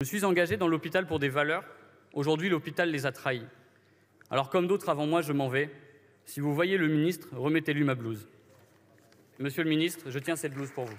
Je suis engagé dans l'hôpital pour des valeurs. Aujourd'hui, l'hôpital les a trahis. Alors, comme d'autres avant moi, je m'en vais. Si vous voyez le ministre, remettez-lui ma blouse. Monsieur le ministre, je tiens cette blouse pour vous.